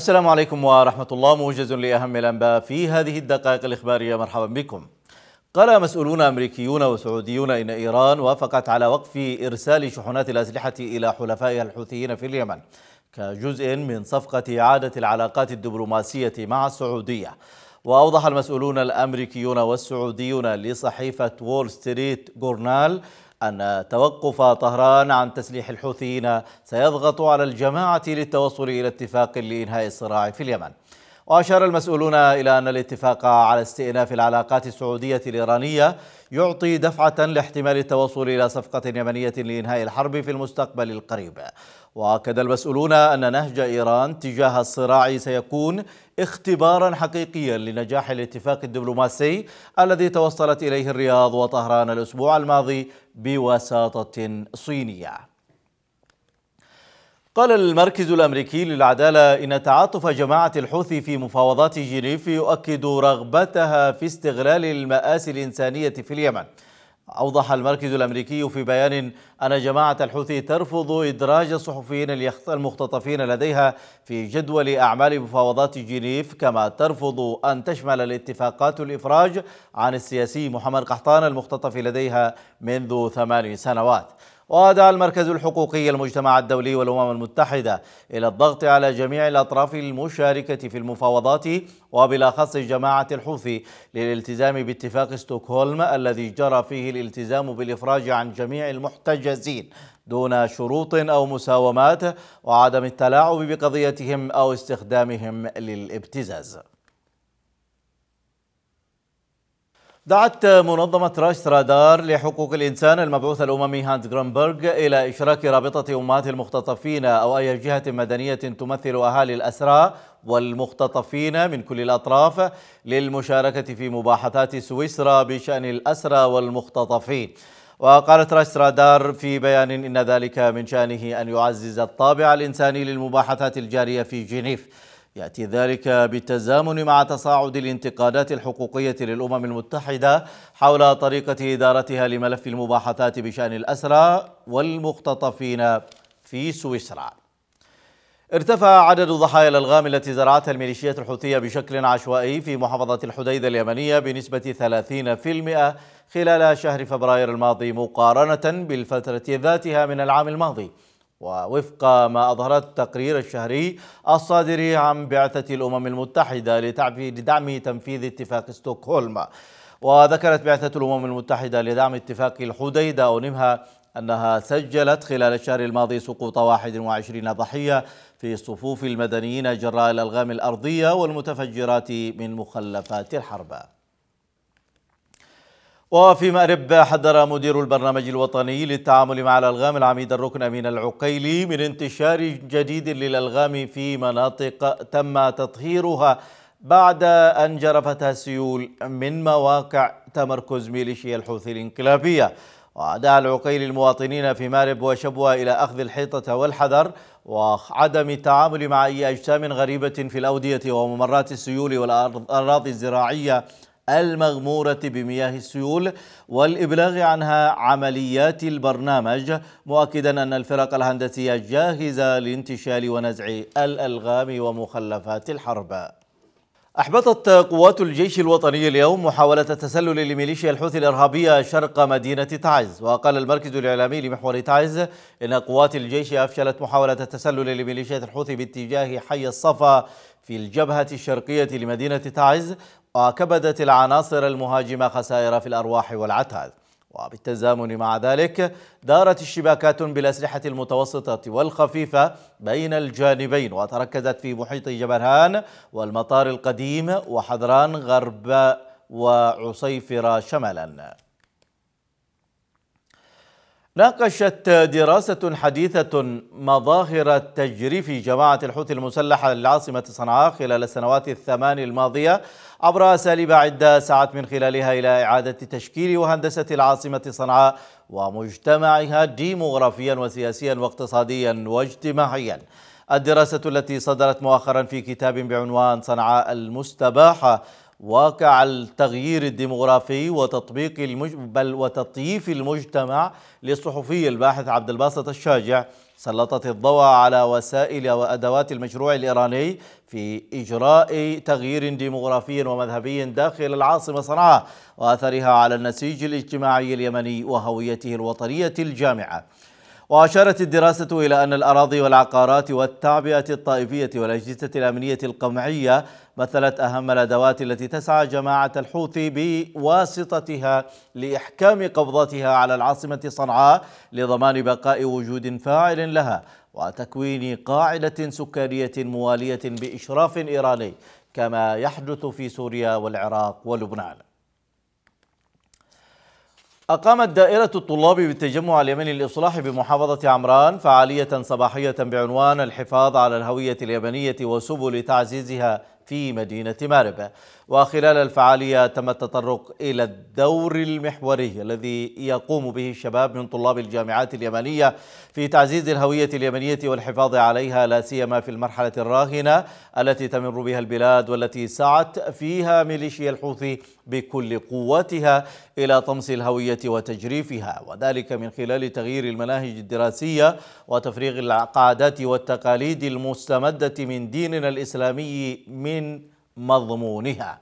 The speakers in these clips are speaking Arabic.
السلام عليكم ورحمة الله موجز لأهم الأنباء في هذه الدقائق الإخبارية مرحبا بكم قال مسؤولون أمريكيون وسعوديون إن إيران وافقت على وقف إرسال شحنات الأسلحة إلى حلفائها الحوثيين في اليمن كجزء من صفقة إعادة العلاقات الدبلوماسية مع السعودية وأوضح المسؤولون الأمريكيون والسعوديون لصحيفة وول ستريت جورنال أن توقف طهران عن تسليح الحوثيين سيضغط على الجماعة للتوصل إلى اتفاق لإنهاء الصراع في اليمن وأشار المسؤولون إلى أن الاتفاق على استئناف العلاقات السعودية الإيرانية يعطي دفعة لاحتمال التوصل إلى صفقة يمنية لإنهاء الحرب في المستقبل القريب وأكد المسؤولون أن نهج إيران تجاه الصراع سيكون اختبارا حقيقيا لنجاح الاتفاق الدبلوماسي الذي توصلت إليه الرياض وطهران الأسبوع الماضي بوساطة صينية قال المركز الأمريكي للعدالة إن تعاطف جماعة الحوثي في مفاوضات جنيف يؤكد رغبتها في استغلال المآسي الإنسانية في اليمن أوضح المركز الأمريكي في بيان أن جماعة الحوثي ترفض إدراج الصحفيين المختطفين لديها في جدول أعمال مفاوضات جنيف كما ترفض أن تشمل الاتفاقات الإفراج عن السياسي محمد قحطان المختطف لديها منذ ثمان سنوات ودعا المركز الحقوقي المجتمع الدولي والأمم المتحدة إلى الضغط على جميع الأطراف المشاركة في المفاوضات وبالأخص جماعة الحوثي للالتزام باتفاق ستوكهولم الذي جرى فيه الالتزام بالإفراج عن جميع المحتجة المحتجزين دون شروط أو مساومات وعدم التلاعب بقضيتهم أو استخدامهم للابتزاز دعت منظمة راش رادار لحقوق الإنسان المبعوث الأممي هانز جرامبرغ إلى إشراك رابطة أمهات المختطفين أو أي جهة مدنية تمثل أهالي الأسرى والمختطفين من كل الأطراف للمشاركة في مباحثات سويسرا بشأن الأسرى والمختطفين وقالت راش رادار في بيان إن ذلك من شأنه أن يعزز الطابع الإنساني للمباحثات الجارية في جنيف يأتي ذلك بالتزامن مع تصاعد الانتقادات الحقوقية للأمم المتحدة حول طريقة إدارتها لملف المباحثات بشأن الأسرى والمختطفين في سويسرا ارتفع عدد ضحايا الألغام التي زرعتها الميليشيات الحوثية بشكل عشوائي في محافظة الحديدة اليمنية بنسبة 30% خلال شهر فبراير الماضي مقارنة بالفترة ذاتها من العام الماضي ووفق ما أظهرت التقرير الشهري الصادر عن بعثة الأمم المتحدة لدعم تنفيذ اتفاق ستوكهولم وذكرت بعثة الأمم المتحدة لدعم اتفاق الحديدة أو نمها أنها سجلت خلال الشهر الماضي سقوط 21 ضحية في صفوف المدنيين جراء الألغام الأرضية والمتفجرات من مخلفات الحرب وفي مأرب حذر مدير البرنامج الوطني للتعامل مع الألغام العميد الركن أمين العقيلي من انتشار جديد للألغام في مناطق تم تطهيرها بعد أن جرفتها السيول من مواقع تمركز ميليشيا الحوثي الانقلابية ودعا العقيل المواطنين في مارب وشبوة إلى أخذ الحيطة والحذر وعدم التعامل مع أي أجسام غريبة في الأودية وممرات السيول والأراضي الزراعية المغمورة بمياه السيول والإبلاغ عنها عمليات البرنامج مؤكدا أن الفرق الهندسية جاهزة لانتشال ونزع الألغام ومخلفات الحرب أحبطت قوات الجيش الوطني اليوم محاولة التسلل لميليشيا الحوثي الإرهابية شرق مدينة تعز وقال المركز الإعلامي لمحور تعز إن قوات الجيش أفشلت محاولة التسلل لميليشيا الحوثي باتجاه حي الصفا في الجبهة الشرقية لمدينة تعز وكبدت العناصر المهاجمة خسائر في الأرواح والعتاد وبالتزامن مع ذلك دارت الشباكات بالأسلحة المتوسطة والخفيفة بين الجانبين وتركزت في محيط جبرهان والمطار القديم وحضران غرب وعصيفر شملاً ناقشت دراسة حديثة مظاهر تجريف جماعة الحوثي المسلحة للعاصمة صنعاء خلال السنوات الثمان الماضية عبر أساليب عدة سعت من خلالها إلى إعادة تشكيل وهندسة العاصمة صنعاء ومجتمعها ديموغرافيا وسياسيا واقتصاديا واجتماعيا الدراسة التي صدرت مؤخرا في كتاب بعنوان صنعاء المستباحة واقع التغيير الديموغرافي وتطبيق المج... بل وتطييف المجتمع للصحفي الباحث عبد الباسط الشاجع سلطت الضوء على وسائل وأدوات المشروع الإيراني في إجراء تغيير ديموغرافي ومذهبي داخل العاصمة صنعاء وأثرها على النسيج الاجتماعي اليمني وهويته الوطنية الجامعة وأشارت الدراسة إلى أن الأراضي والعقارات والتعبئة الطائفية والأجهزة الأمنية القمعية مثلت أهم الأدوات التي تسعى جماعة الحوثي بواسطتها لإحكام قبضتها على العاصمة صنعاء لضمان بقاء وجود فاعل لها وتكوين قاعدة سكانية موالية بإشراف إيراني كما يحدث في سوريا والعراق ولبنان أقامت دائرة الطلاب بالتجمع اليمني للإصلاح بمحافظة عمران فعالية صباحية بعنوان الحفاظ على الهوية اليمنية وسبل تعزيزها في مدينة مارب وخلال الفعالية تم التطرق إلى الدور المحوري الذي يقوم به الشباب من طلاب الجامعات اليمنية في تعزيز الهوية اليمنية والحفاظ عليها لا سيما في المرحلة الراهنة التي تمر بها البلاد والتي سعت فيها ميليشيا الحوثي بكل قوتها إلى طمس الهوية وتجريفها وذلك من خلال تغيير المناهج الدراسية وتفريغ العقادات والتقاليد المستمدة من ديننا الإسلامي من من مضمونها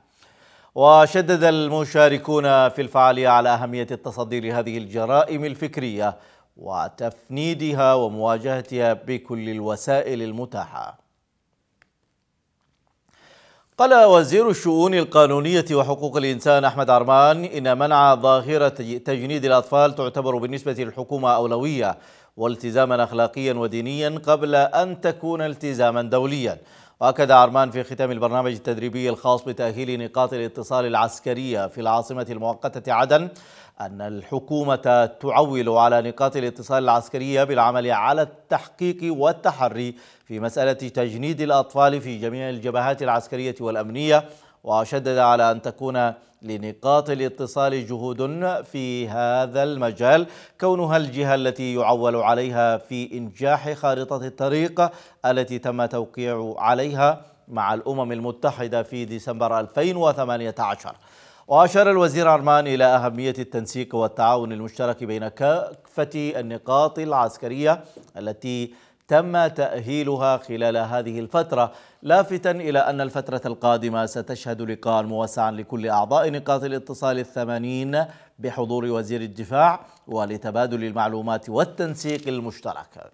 وشدد المشاركون في الفعالية على أهمية التصدي لهذه الجرائم الفكرية وتفنيدها ومواجهتها بكل الوسائل المتاحة قال وزير الشؤون القانونية وحقوق الإنسان أحمد عرمان إن منع ظاهرة تجنيد الأطفال تعتبر بالنسبة للحكومة أولوية والتزاما أخلاقيا ودينيا قبل أن تكون التزاما دوليا وأكد عرمان في ختام البرنامج التدريبي الخاص بتأهيل نقاط الاتصال العسكرية في العاصمة المؤقتة عدن أن الحكومة تعول على نقاط الاتصال العسكرية بالعمل على التحقيق والتحري في مسألة تجنيد الأطفال في جميع الجبهات العسكرية والأمنية وشدد على أن تكون لنقاط الاتصال جهود في هذا المجال كونها الجهة التي يعول عليها في إنجاح خارطة الطريق التي تم توقيع عليها مع الأمم المتحدة في ديسمبر 2018 وأشار الوزير عرمان إلى أهمية التنسيق والتعاون المشترك بين كافة النقاط العسكرية التي تم تأهيلها خلال هذه الفترة لافتا إلى أن الفترة القادمة ستشهد لقاء موسعا لكل أعضاء نقاط الاتصال الثمانين بحضور وزير الدفاع ولتبادل المعلومات والتنسيق المشترك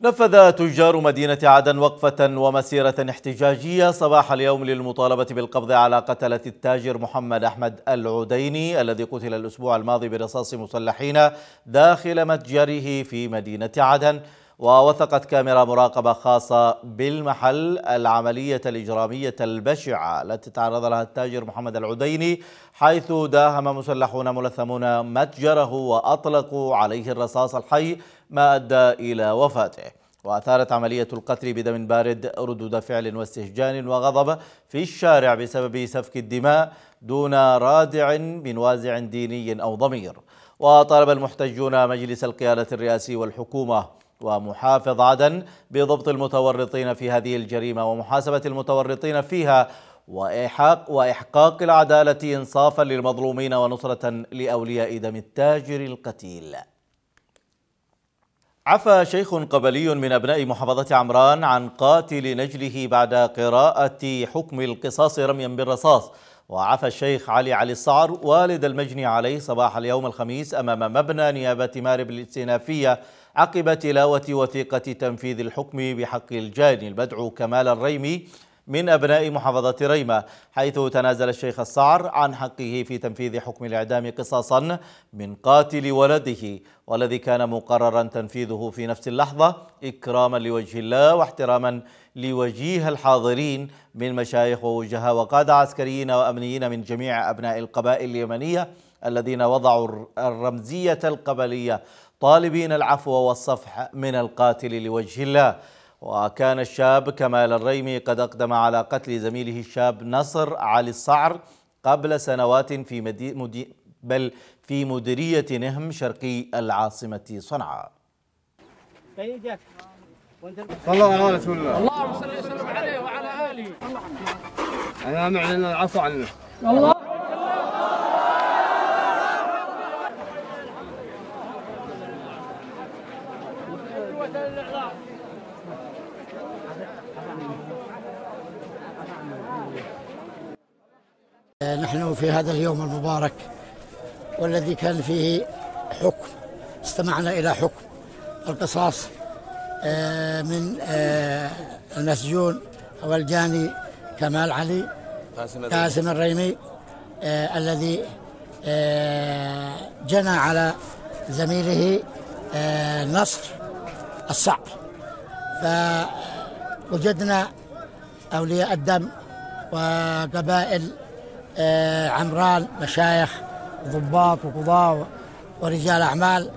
نفذ تجار مدينة عدن وقفة ومسيرة احتجاجية صباح اليوم للمطالبة بالقبض على قتلة التاجر محمد أحمد العديني الذي قتل الأسبوع الماضي برصاص مسلحين داخل متجره في مدينة عدن ووثقت كاميرا مراقبة خاصة بالمحل العملية الإجرامية البشعة التي تعرض لها التاجر محمد العديني حيث داهم مسلحون ملثمون متجره وأطلقوا عليه الرصاص الحي ما أدى إلى وفاته وأثارت عملية القتل بدم بارد ردود فعل واستهجان وغضب في الشارع بسبب سفك الدماء دون رادع من وازع ديني أو ضمير وطالب المحتجون مجلس القيادة الرئاسي والحكومة ومحافظ عدن بضبط المتورطين في هذه الجريمة ومحاسبة المتورطين فيها وإحق وإحقاق العدالة إنصافا للمظلومين ونصرة لأولياء دم التاجر القتيل عفى شيخ قبلي من أبناء محافظة عمران عن قاتل نجله بعد قراءة حكم القصاص رميا بالرصاص وعفى الشيخ علي علي الصعر والد المجني عليه صباح اليوم الخميس أمام مبنى نيابة مارب الاستئنافية عقب تلاوة وثيقة تنفيذ الحكم بحق الجاني البدعو كمال الريمي من أبناء محافظة ريمة حيث تنازل الشيخ الصعر عن حقه في تنفيذ حكم الإعدام قصاصا من قاتل ولده والذي كان مقررا تنفيذه في نفس اللحظة إكراما لوجه الله واحتراما لوجيه الحاضرين من مشايخ ووجهاء وقادة عسكريين وأمنيين من جميع أبناء القبائل اليمنية الذين وضعوا الرمزية القبلية طالبين العفو والصفح من القاتل لوجه الله وكان الشاب كمال الريمي قد أقدم على قتل زميله الشاب نصر علي الصعر قبل سنوات في مدي... مدي... بل في مديرية نهم شرقي العاصمة صنعاء الله على رسول الله اللهم صل وسلم عليه وعلى اله انا معلن العفو عنه الله نحن في هذا اليوم المبارك والذي كان فيه حكم استمعنا إلى حكم القصاص آه، من المسجون آه، والجاني كمال علي قاسم الريمي آه، الذي جنى على زميله نصر الصعب فوجدنا أولياء الدم وقبائل عمران مشايخ ضباط وقضاة ورجال أعمال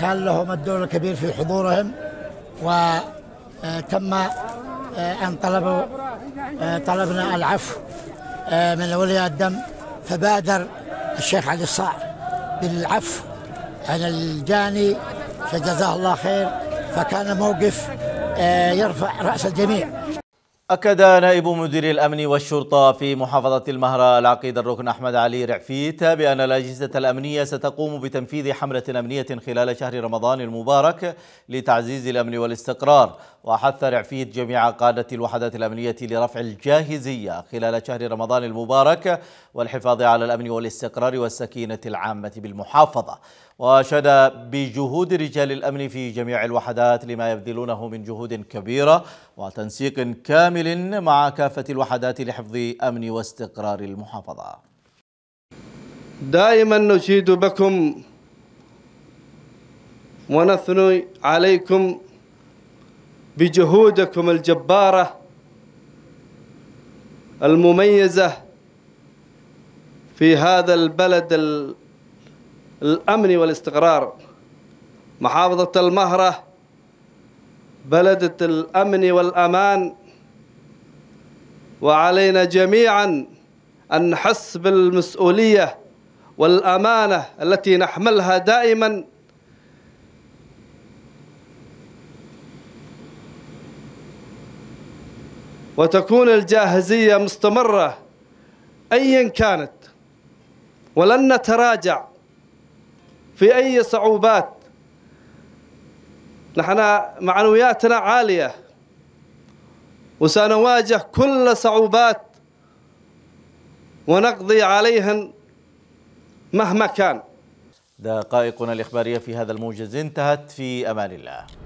كان لهم الدور الكبير في حضورهم وتم آه، آه، أن طلبوا آه، طلبنا العفو من أولياء الدم فبادر الشيخ علي الصاع بالعفو عن الجاني فجزاه الله خير فكان موقف يرفع رأس الجميع أكد نائب مدير الأمن والشرطة في محافظة المهرة العقيد الركن أحمد علي رعفيت بأن الأجهزة الأمنية ستقوم بتنفيذ حملة أمنية خلال شهر رمضان المبارك لتعزيز الأمن والاستقرار وحث رعفيت جميع قادة الوحدات الأمنية لرفع الجاهزية خلال شهر رمضان المبارك والحفاظ على الأمن والاستقرار والسكينة العامة بالمحافظة وأشاد بجهود رجال الأمن في جميع الوحدات لما يبذلونه من جهود كبيرة وتنسيق كامل كامل مع كافة الوحدات لحفظ أمن واستقرار المحافظة دائما نشيد بكم ونثني عليكم بجهودكم الجبارة المميزة في هذا البلد الأمن والاستقرار محافظة المهرة بلدة الأمن والأمان وعلينا جميعا أن نحس بالمسؤولية والأمانة التي نحملها دائما وتكون الجاهزية مستمرة أيا كانت ولن نتراجع في أي صعوبات نحن معنوياتنا عالية وسنواجه كل صعوبات ونقضي عليهم مهما كان دقائقنا الإخبارية في هذا الموجز انتهت في أمان الله